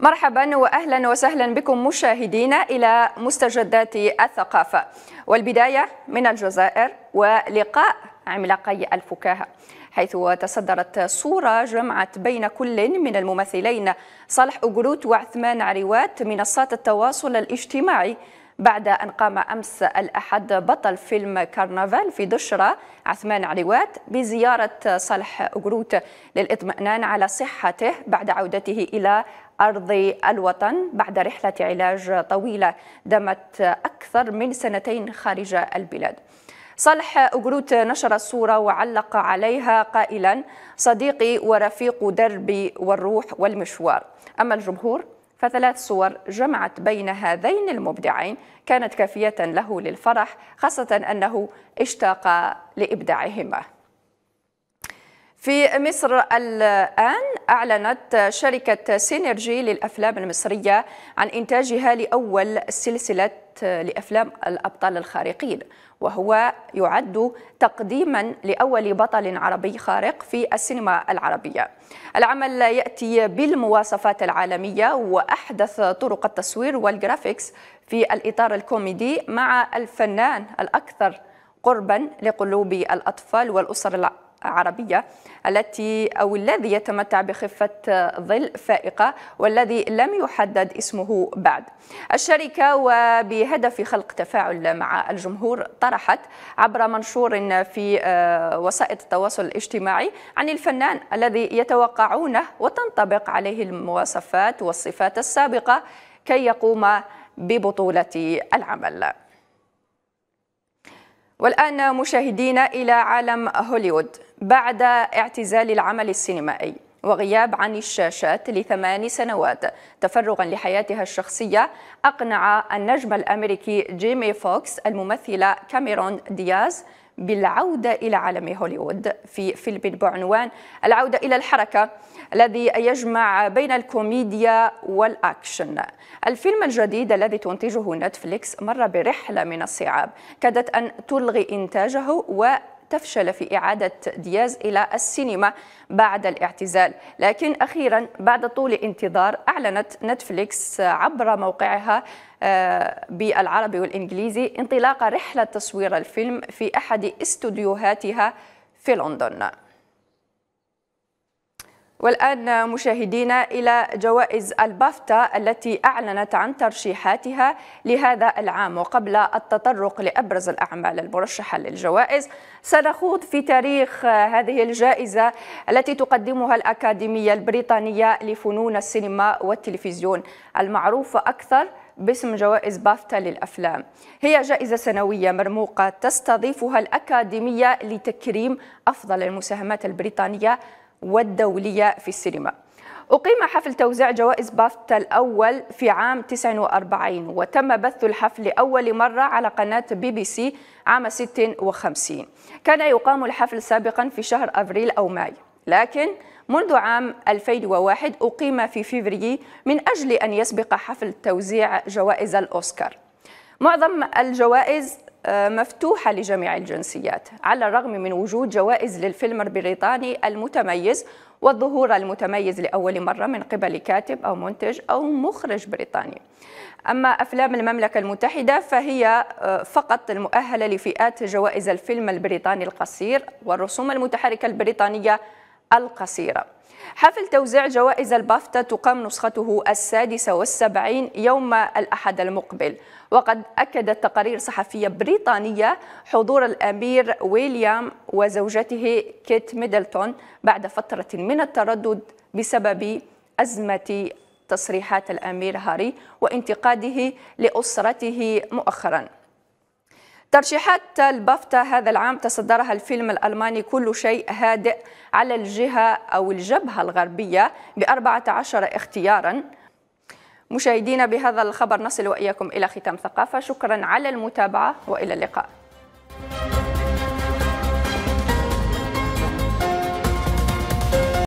مرحبا واهلا وسهلا بكم مشاهدينا الى مستجدات الثقافه والبدايه من الجزائر ولقاء عملاقي الفكاهه حيث تصدرت صورة جمعت بين كل من الممثلين صالح أجروت وعثمان عريوات منصات التواصل الاجتماعي بعد أن قام أمس الأحد بطل فيلم كرنفال في دشرة عثمان عريوات بزيارة صالح أجروت للإطمئنان على صحته بعد عودته إلى أرض الوطن بعد رحلة علاج طويلة دامت أكثر من سنتين خارج البلاد صالح أجروت نشر الصورة وعلق عليها قائلا صديقي ورفيق دربي والروح والمشوار أما الجمهور فثلاث صور جمعت بين هذين المبدعين كانت كافية له للفرح خاصة أنه اشتاق لإبداعهما في مصر الآن أعلنت شركة سينرجي للأفلام المصرية عن إنتاجها لأول سلسلة لأفلام الأبطال الخارقين وهو يعد تقديما لأول بطل عربي خارق في السينما العربية العمل يأتي بالمواصفات العالمية وأحدث طرق التصوير والجرافيكس في الإطار الكوميدي مع الفنان الأكثر قربا لقلوب الأطفال والأسر عربية التي أو الذي يتمتع بخفة ظل فائقة والذي لم يحدد اسمه بعد الشركة وبهدف خلق تفاعل مع الجمهور طرحت عبر منشور في آه، وسائل التواصل الاجتماعي عن الفنان الذي يتوقعونه وتنطبق عليه المواصفات والصفات السابقة كي يقوم ببطولة العمل والآن مشاهدينا إلى عالم هوليوود بعد اعتزال العمل السينمائي وغياب عن الشاشات لثمان سنوات تفرغا لحياتها الشخصية أقنع النجم الأمريكي جيمي فوكس الممثلة كاميرون دياز بالعودة إلى عالم هوليوود في فيلم بعنوان العودة إلى الحركة الذي يجمع بين الكوميديا والأكشن الفيلم الجديد الذي تنتجه نتفليكس مر برحلة من الصعاب كادت أن تلغي إنتاجه و تفشل في إعادة دياز إلى السينما بعد الاعتزال لكن أخيرا بعد طول انتظار أعلنت نتفليكس عبر موقعها آه، بالعربي والإنجليزي انطلاق رحلة تصوير الفيلم في أحد استوديوهاتها في لندن والآن مشاهدينا إلى جوائز البافتا التي أعلنت عن ترشيحاتها لهذا العام وقبل التطرق لأبرز الأعمال المرشحة للجوائز سنخوض في تاريخ هذه الجائزة التي تقدمها الأكاديمية البريطانية لفنون السينما والتلفزيون المعروفة أكثر باسم جوائز بافتا للأفلام هي جائزة سنوية مرموقة تستضيفها الأكاديمية لتكريم أفضل المساهمات البريطانية والدولية في السينما أقيم حفل توزيع جوائز بافتا الأول في عام 49 وتم بث الحفل لأول مرة على قناة بي بي سي عام 56 كان يقام الحفل سابقا في شهر أبريل أو ماي لكن منذ عام 2001 أقيم في فيفري من أجل أن يسبق حفل توزيع جوائز الأوسكار معظم الجوائز آه، مفتوحة لجميع الجنسيات على الرغم من وجود جوائز للفيلم البريطاني المتميز والظهور المتميز لأول مرة من قبل كاتب أو منتج أو مخرج بريطاني أما أفلام المملكة المتحدة فهي آه، فقط المؤهلة لفئات جوائز الفيلم البريطاني القصير والرسوم المتحركة البريطانية القصيرة حفل توزيع جوائز البافتا تقام نسخته السادسة والسبعين يوم الأحد المقبل وقد أكدت تقارير صحفية بريطانية حضور الأمير ويليام وزوجته كيت ميدلتون بعد فترة من التردد بسبب أزمة تصريحات الأمير هاري وانتقاده لأسرته مؤخراً ترشيحات البافتا هذا العام تصدرها الفيلم الألماني كل شيء هادئ على الجهة أو الجبهة الغربية بأربعة عشر اختيارا مشاهدينا بهذا الخبر نصل وإياكم إلى ختام ثقافة شكرا على المتابعة وإلى اللقاء